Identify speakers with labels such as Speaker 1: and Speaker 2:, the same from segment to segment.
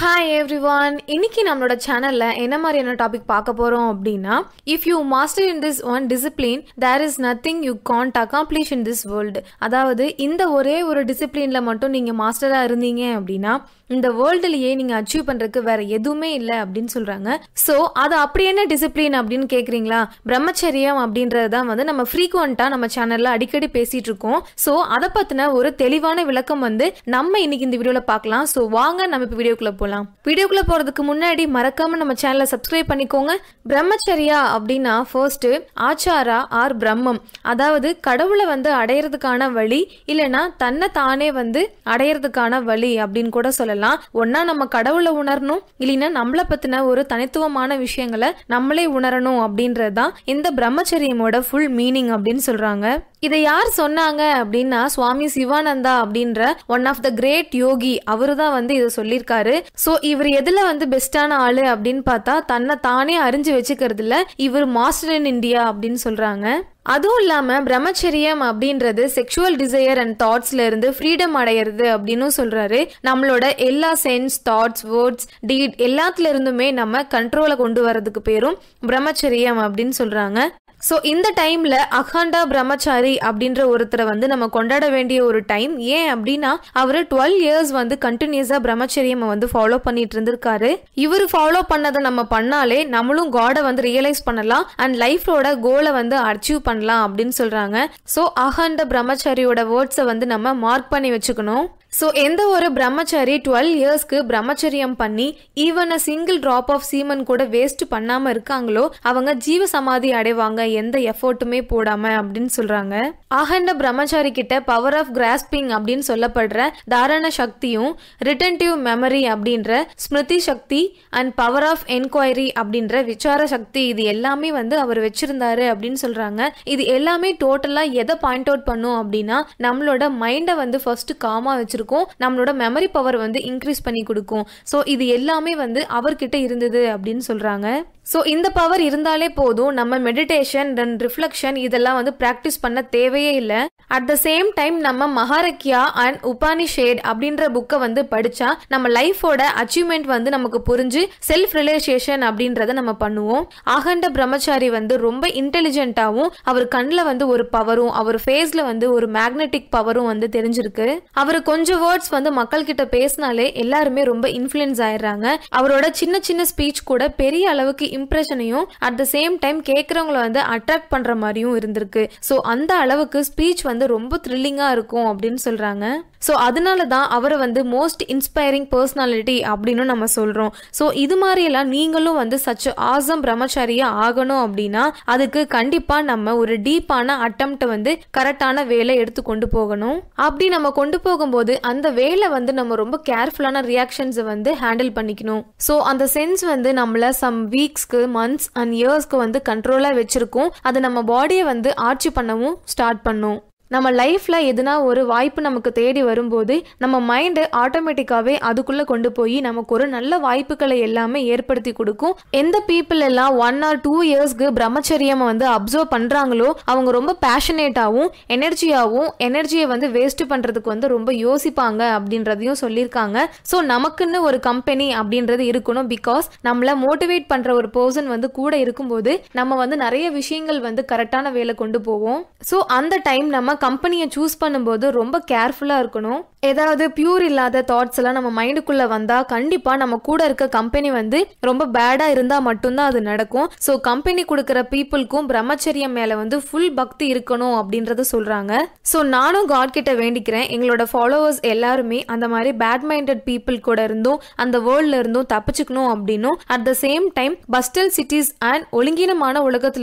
Speaker 1: hi every one இன்னைக்கு நம்மளோட சேனலில் என்ன மாதிரியான டாபிக் பார்க்க போகிறோம் அப்படின்னா if you master in this one discipline there is nothing you can't accomplish in this world அதாவது இந்த ஒரே ஒரு டிசிப்ளினில் மட்டும் நீங்கள் மாஸ்டராக இருந்தீங்க அப்படின்னா இந்த வேர்ல்டுலயே நீங்க அச்சீவ் பண்றதுக்கு வேற எதுவுமே இல்லை அப்படின்னு சொல்றாங்க ஸோ அது அப்படி என்ன டிசிப்ளின் அப்படின்னு கேக்குறீங்களா பிரம்மச்சரியம் அப்படின்றதுதான் வந்து நம்ம ஃப்ரீக்வெண்டா நம்ம சேனல்ல அடிக்கடி பேசிட்டு இருக்கோம் ஸோ அதை பத்தின ஒரு தெளிவான விளக்கம் வந்து நம்ம இன்னைக்கு இந்த வீடியோல பார்க்கலாம் ஸோ வாங்க நம்ம இப்ப வீடியோக்குள்ள போகலாம் வீடியோக்குள்ள போகிறதுக்கு முன்னாடி மறக்காமல் நம்ம சேனலை சப்ஸ்கிரைப் பண்ணிக்கோங்க பிரம்மச்சரியா அப்படின்னா ஃபர்ஸ்ட்டு ஆச்சாரா ஆர் பிரம்மம் அதாவது கடவுளை வந்து அடையிறதுக்கான வழி இல்லைனா தன்னை தானே வந்து அடையிறதுக்கான வழி அப்படின்னு கூட சொல்லலாம் ஒன்னா நம்ம கடவுளை உணரணும் இல்லைன்னா நம்மளை பற்றின ஒரு தனித்துவமான விஷயங்களை நம்மளே உணரணும் அப்படின்றது தான் இந்த பிரம்மச்சரியமோட ஃபுல் மீனிங் அப்படின்னு சொல்கிறாங்க இதை யார் சொன்னாங்க அப்படின்னா சுவாமி சிவானந்தா அப்படின்ற one of the great yogi அவரு தான் வந்து இதை சொல்லியிருக்காரு ஸோ இவர் எதுல வந்து பெஸ்டான ஆளு அப்படின்னு பார்த்தா தன்னை தானே அறிஞ்சு வச்சுக்கிறதுல இவர் மாஸ்டர் இன் இந்தியா அப்படின்னு சொல்றாங்க அதுவும் இல்லாமல் பிரம்மச்சரியம் அப்படின்றது செக்ஷுவல் டிசையர் அண்ட் தாட்ஸ்ல இருந்து ஃப்ரீடம் அடையிறது அப்படின்னு சொல்றாரு நம்மளோட எல்லா சென்ஸ் தாட்ஸ் வேர்ட்ஸ் டீட் எல்லாத்துல இருந்துமே நம்ம கண்ட்ரோலை கொண்டு வரதுக்கு பேரும் பிரம்மச்சரியம் அப்படின்னு சொல்றாங்க ஸோ இந்த டைமில் அகாண்டா பிரம்மச்சாரி அப்படின்ற ஒருத்தரை வந்து நம்ம கொண்டாட வேண்டிய ஒரு டைம் ஏன் அப்படின்னா அவர் டுவெல் இயர்ஸ் வந்து கண்டினியூஸாக பிரம்மச்சரியம் வந்து ஃபாலோ பண்ணிட்டு இருந்திருக்காரு இவர் ஃபாலோ பண்ணதை நம்ம பண்ணாலே நம்மளும் காடை வந்து ரியலைஸ் பண்ணலாம் அண்ட் லைஃபோட கோலை வந்து அச்சீவ் பண்ணலாம் அப்படின்னு சொல்கிறாங்க ஸோ அகாண்ட பிரம்மச்சாரியோட வேர்ட்ஸை வந்து நம்ம மார்க் பண்ணி வச்சுக்கணும் ஸோ எந்த ஒரு பிரம்மச்சாரி டுவெல் இயர்ஸ்க்கு பிரம்மச்சரியம் பண்ணி even a single drop of semen கூட வேஸ்ட் பண்ணாமல் இருக்காங்களோ அவங்க ஜீவ சமாதி அடைவாங்க எந்த எஃபோர்ட்டுமே போடாம அப்படின்னு சொல்றாங்க ஆகண்ட பிரம்மச்சாரி கிட்ட பவர் ஆஃப் கிராஸ்பிங் அப்படின்னு சொல்லப்படுற தாரண சக்தியும் ரிட்டன்டிவ் மெமரி அப்படின்ற ஸ்மிருதி சக்தி அண்ட் பவர் ஆஃப் என்கொயரி அப்படின்ற விசார சக்தி இது எல்லாமே வந்து அவர் வச்சிருந்தாரு அப்படின்னு சொல்றாங்க இது எல்லாமே டோட்டலா எதை பாயிண்ட் அவுட் பண்ணும் அப்படின்னா நம்மளோட மைண்டை வந்து ஃபர்ஸ்ட் காமா வச்சிருக்கோம் கொடுக்கும் நம்மளோட மெமரி பவர் வந்து இன்க்ரீஸ் பண்ணி கொடுக்கும் ஸோ இது எல்லாமே வந்து அவர்கிட்ட இருந்தது அப்படின்னு சொல்கிறாங்க ஸோ இந்த பவர் இருந்தாலே போதும் நம்ம மெடிடேஷன் அண்ட் ரிஃப்ளெக்ஷன் இதெல்லாம் வந்து ப்ராக்டிஸ் பண்ண தேவையே இல்லை அட் த சேம் டைம் நம்ம மகாரக்கியா அண்ட் உபானிஷேட் அப்படின்ற புக்கை வந்து படித்தா நம்ம லைஃபோட அச்சீவ்மெண்ட் வந்து நமக்கு புரிஞ்சு செல்ஃப் ரிலேஷேஷன் அப்படின்றத நம்ம பண்ணுவோம் ஆகண்ட பிரம்மச்சாரி வந்து ரொம்ப இன்டெலிஜென்ட்டாகவும் அவர் கண்ணில் வந்து ஒரு பவரும் அவர் ஃபேஸில் வந்து ஒரு மேக்னெட்டிக் பவரும் வந்து தெரிஞ்சிருக்கு அவர் கொஞ்சம் வேர்ட்ஸ் வந்து மக்கள் கிட்ட பேசினாலே எல்லாருமே ரொம்ப இன்ஃப்ளூயன்ஸ் ஆயிடுறாங்க அவரோட சின்ன சின்ன ஸ்பீச் கூட பெரிய அளவுக்கு இம்ப்ரெஷனையும் அட் த சேம் டைம் கேட்குறவங்கள வந்து அட்ராக்ட் பண்ணுற மாதிரியும் இருந்திருக்கு ஸோ அந்த அளவுக்கு ஸ்பீச் வந்து ரொம்ப த்ரில்லிங்காக இருக்கும் அப்படின்னு சொல்கிறாங்க ஸோ அதனால தான் அவரை வந்து மோஸ்ட் இன்ஸ்பைரிங் பர்சனாலிட்டி அப்படின்னு நம்ம சொல்கிறோம் ஸோ இது மாதிரியெல்லாம் நீங்களும் வந்து சச் ஆசம் பிரம்மச்சாரியாக ஆகணும் அப்படின்னா அதுக்கு கண்டிப்பாக நம்ம ஒரு டீப்பான அட்டம்ப்டை வந்து கரெக்டான வேலை எடுத்து கொண்டு போகணும் அப்படி நம்ம கொண்டு போகும்போது அந்த வேலை வந்து நம்ம ரொம்ப கேர்ஃபுல்லான ரியாக்ஷன்ஸை வந்து ஹேண்டில் பண்ணிக்கணும் ஸோ அந்த சென்ஸ் வந்து நம்மளை சம் வீக்ஸ் வீக்ஸ்க்கு மந்த்ஸ் அண்ட் இயர்ஸ்க்கு வந்து கண்ட்ரோலாக வச்சுருக்கும் அது நம்ம பாடியை வந்து ஆட்சி பண்ணவும் ஸ்டார்ட் பண்ணும் நம்ம லைஃப்பில் எதுனா ஒரு வாய்ப்பு நமக்கு தேடி வரும்போது நம்ம மைண்டு ஆட்டோமேட்டிக்காகவே அதுக்குள்ளே கொண்டு போய் நமக்கு ஒரு நல்ல வாய்ப்புகளை எல்லாமே ஏற்படுத்தி கொடுக்கும் எந்த பீப்புள் எல்லாம் ஒன் ஆர் டூ இயர்ஸ்க்கு பிரம்மச்சரியம் வந்து அப்சர்வ் பண்ணுறாங்களோ அவங்க ரொம்ப பேஷனேட்டாகவும் எனர்ஜியாகவும் எனர்ஜியை வந்து வேஸ்ட் பண்ணுறதுக்கு வந்து ரொம்ப யோசிப்பாங்க அப்படின்றதையும் சொல்லியிருக்காங்க ஸோ நமக்குன்னு ஒரு கம்பெனி அப்படின்றது இருக்கணும் பிகாஸ் நம்மளை மோட்டிவேட் பண்ணுற ஒரு பர்சன் வந்து கூட இருக்கும்போது நம்ம வந்து நிறைய விஷயங்கள் வந்து கரெக்டான வேலை கொண்டு போவோம் ஸோ அந்த டைம் நம்ம கம்பெனியை சூஸ் பண்ணும்போது ரொம்ப கேர்ஃபுல்லாக இருக்கணும் ஏதாவது பியூர் இல்லாத தாட்ஸ் எல்லாம் நம்ம மைண்டுக்குள்ளே வந்தால் கண்டிப்பாக நம்ம கூட இருக்க கம்பெனி வந்து ரொம்ப பேடாக இருந்தால் மட்டும்தான் அது நடக்கும் ஸோ கம்பெனி கொடுக்குற பீப்புளுக்கும் பிரம்மச்சரியம் மேலே வந்து ஃபுல் பக்தி இருக்கணும் அப்படின்றத சொல்கிறாங்க ஸோ நானும் காட் கிட்ட வேண்டிக்கிறேன் எங்களோட ஃபாலோவர்ஸ் எல்லாருமே அந்த மாதிரி பேட் மைண்டட் பீப்புள் கூட இருந்தும் அந்த வேர்ல்ட்ல இருந்தும் தப்பிச்சுக்கணும் அப்படின்னும் at the same time bustle cities and ஒழுங்கீனமான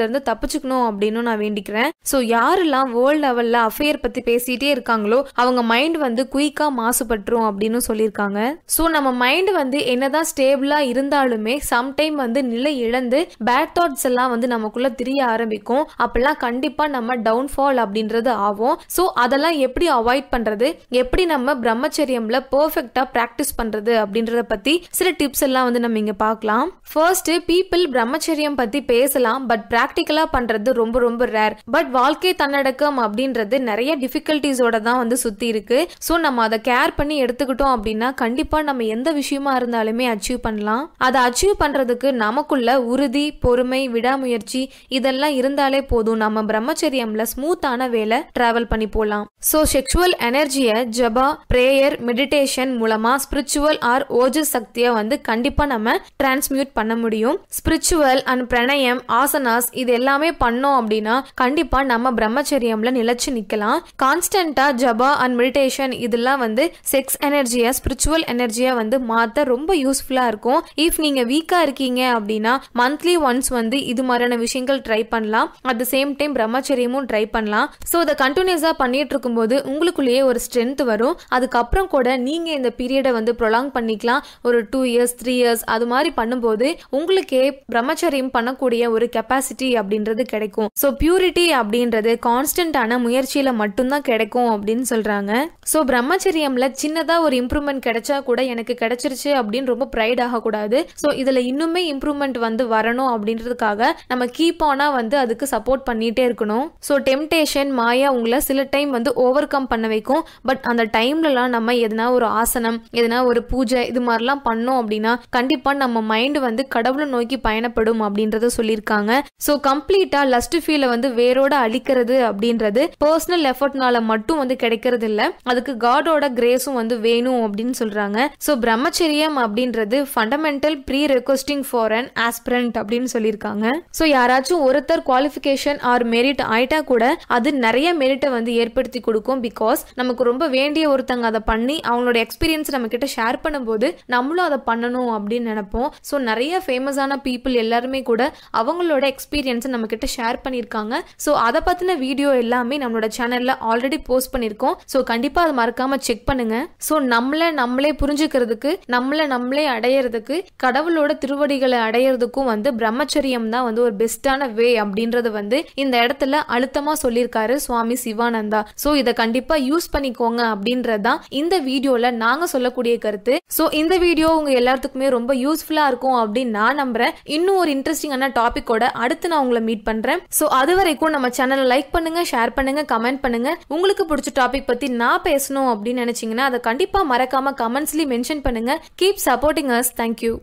Speaker 1: இருந்து தப்பிச்சுக்கணும் அப்படின்னு நான் வேண்டிக்கிறேன் ஸோ யாரெல்லாம் வேர்ல்ட் லெவலில் அஃபேர் பற்றி பேசிட்டே இருக்காங்களோ அவங்க மைண்ட் வந்து குயிக் யூனிக்காக மாசுபட்டுரும் அப்படின்னு சொல்லியிருக்காங்க ஸோ நம்ம மைண்ட் வந்து என்னதான் ஸ்டேபிளாக இருந்தாலுமே சம்டைம் வந்து நிலை இழந்து பேட் தாட்ஸ் எல்லாம் வந்து நமக்குள்ள திரிய ஆரம்பிக்கும் அப்பெல்லாம் கண்டிப்பாக நம்ம டவுன்ஃபால் அப்படின்றது ஆகும் ஸோ அதெல்லாம் எப்படி அவாய்ட் பண்ணுறது எப்படி நம்ம பிரம்மச்சரியம்ல பர்ஃபெக்டாக ப்ராக்டிஸ் பண்ணுறது அப்படின்றத பற்றி சில டிப்ஸ் எல்லாம் வந்து நம்ம இங்கே பார்க்கலாம் ஃபர்ஸ்ட் பீப்புள் பிரம்மச்சரியம் பற்றி பேசலாம் பட் ப்ராக்டிக்கலாக பண்ணுறது ரொம்ப ரொம்ப ரேர் பட் வாழ்க்கை தன்னடக்கம் அப்படின்றது நிறைய டிஃபிகல்ட்டிஸோட தான் வந்து சுற்றி இருக்கு ஸோ நம்ம நம்ம அதை கேர் பண்ணி எடுத்துக்கிட்டோம் அப்படின்னா கண்டிப்பாக நம்ம எந்த விஷயமா இருந்தாலுமே அச்சீவ் பண்ணலாம் அதை அச்சீவ் பண்ணுறதுக்கு நமக்குள்ள உறுதி பொறுமை விடாமுயற்சி இதெல்லாம் இருந்தாலே போதும் நம்ம பிரம்மச்சரியம்ல ஸ்மூத்தான வேலை டிராவல் பண்ணி போகலாம் ஸோ செக்ஷுவல் எனர்ஜியை ஜபா ப்ரேயர் மெடிடேஷன் மூலமாக ஸ்பிரிச்சுவல் ஆர் ஓஜ சக்தியை வந்து கண்டிப்பாக நம்ம டிரான்ஸ்மியூட் பண்ண முடியும் ஸ்பிரிச்சுவல் அண்ட் பிரணயம் ஆசனாஸ் இது எல்லாமே பண்ணோம் அப்படின்னா கண்டிப்பாக நம்ம பிரம்மச்சரியம்ல நிலச்சி நிற்கலாம் கான்ஸ்டன்டா ஜபா அண்ட் மெடிடேஷன் இதில் ஃபுல்லாக வந்து செக்ஸ் எனர்ஜியை ஸ்பிரிச்சுவல் எனர்ஜியை வந்து மாற்ற ரொம்ப யூஸ்ஃபுல்லாக இருக்கும் இஃப் நீங்கள் வீக்காக இருக்கீங்க அப்படின்னா மந்த்லி ஒன்ஸ் வந்து இது மாதிரியான விஷயங்கள் ட்ரை பண்ணலாம் அட் த சேம் டைம் பிரம்மச்சரியமும் ட்ரை பண்ணலாம் ஸோ இதை கண்டினியூஸாக பண்ணிட்டு இருக்கும்போது உங்களுக்குள்ளேயே ஒரு ஸ்ட்ரென்த் வரும் அதுக்கப்புறம் கூட நீங்கள் இந்த பீரியடை வந்து ப்ரொலாங் பண்ணிக்கலாம் ஒரு டூ இயர்ஸ் த்ரீ இயர்ஸ் அது மாதிரி பண்ணும்போது உங்களுக்கே பிரம்மச்சரியம் பண்ணக்கூடிய ஒரு கெப்பாசிட்டி அப்படின்றது கிடைக்கும் ஸோ பியூரிட்டி அப்படின்றது கான்ஸ்டன்டான முயற்சியில் மட்டும்தான் கிடைக்கும் அப்படின்னு சொல்கிறாங்க ஸோ பிரம்ம பிரம்மச்சரியம்ல சின்னதாக ஒரு இம்ப்ரூவ்மெண்ட் கிடைச்சா கூட எனக்கு கிடைச்சிருச்சு அப்படின்னு ரொம்ப ப்ரைட் ஆகக்கூடாது ஸோ இதில் இன்னுமே இம்ப்ரூவ்மெண்ட் வந்து வரணும் அப்படின்றதுக்காக நம்ம கீப் ஆனாக வந்து அதுக்கு சப்போர்ட் பண்ணிகிட்டே இருக்கணும் ஸோ டெம்டேஷன் மாயா உங்களை சில டைம் வந்து ஓவர் கம் பண்ண வைக்கும் பட் அந்த டைம்லலாம் நம்ம எதனா ஒரு ஆசனம் எதனா ஒரு பூஜை இது மாதிரிலாம் பண்ணோம் அப்படின்னா கண்டிப்பாக நம்ம மைண்ட் வந்து கடவுளை நோக்கி பயணப்படும் அப்படின்றத சொல்லியிருக்காங்க ஸோ கம்ப்ளீட்டாக லஸ்ட் ஃபீலை வந்து வேரோட அழிக்கிறது அப்படின்றது பர்சனல் எஃபர்ட்னால மட்டும் வந்து கிடைக்கிறது இல்லை அதுக்கு காட் காடோட கிரேஸும் வந்து வேணும் அப்படின்னு சொல்றாங்க ஸோ பிரம்மச்சரியம் அப்படின்றது fundamental prerequisite for an aspirant அப்படின்னு சொல்லியிருக்காங்க ஸோ யாராச்சும் ஒருத்தர் குவாலிஃபிகேஷன் ஆர் மெரிட் ஆயிட்டா கூட அது நிறைய மெரிட்டை வந்து ஏற்படுத்தி கொடுக்கும் பிகாஸ் நமக்கு ரொம்ப வேண்டிய ஒருத்தங்க அதை பண்ணி அவங்களோட எக்ஸ்பீரியன்ஸ் நம்ம கிட்ட ஷேர் பண்ணும்போது நம்மளும் அதை பண்ணணும் அப்படின்னு நினைப்போம் ஸோ நிறைய ஃபேமஸான பீப்புள் எல்லாருமே கூட அவங்களோட எக்ஸ்பீரியன்ஸை நம்ம கிட்ட ஷேர் பண்ணியிருக்காங்க ஸோ அதை பற்றின வீடியோ எல்லாமே நம்மளோட சேனலில் ஆல்ரெடி போஸ்ட் பண்ணியிருக்கோம் ஸோ கண்டிப்பாக அதை மறக்காம மறக்காமல் செக் பண்ணுங்க ஸோ நம்மளை நம்மளே புரிஞ்சுக்கிறதுக்கு நம்மளை நம்மளே அடையிறதுக்கு கடவுளோட திருவடிகளை அடையிறதுக்கும் வந்து பிரம்மச்சரியம் தான் வந்து ஒரு பெஸ்ட்டான வே அப்படின்றது வந்து இந்த இடத்துல அழுத்தமாக சொல்லியிருக்காரு சுவாமி சிவானந்தா ஸோ இதை கண்டிப்பாக யூஸ் பண்ணிக்கோங்க அப்படின்றதான் இந்த வீடியோவில் நாங்கள் சொல்லக்கூடிய கருத்து ஸோ இந்த வீடியோ உங்கள் எல்லாத்துக்குமே ரொம்ப யூஸ்ஃபுல்லாக இருக்கும் அப்படின்னு நான் நம்புகிறேன் இன்னும் ஒரு இன்ட்ரெஸ்டிங்கான டாப்பிக்கோட அடுத்து நான் உங்களை மீட் பண்ணுறேன் ஸோ அது வரைக்கும் நம்ம சேனலை லைக் பண்ணுங்கள் ஷேர் பண்ணுங்கள் கமெண்ட் பண்ணுங்கள் உங்களுக்கு பிடிச்ச டாபிக் பற்றி நான் பேசணும் அப்படின்னு நினச்சிங்கன்னா அதை கண்டிப்பாக மறக்காமல் கமெண்ட்ஸ்லேயும் மென்ஷன் பண்ணுங்கள் கீப் சப்போர்ட்டிங் அஸ் தேங்க்யூ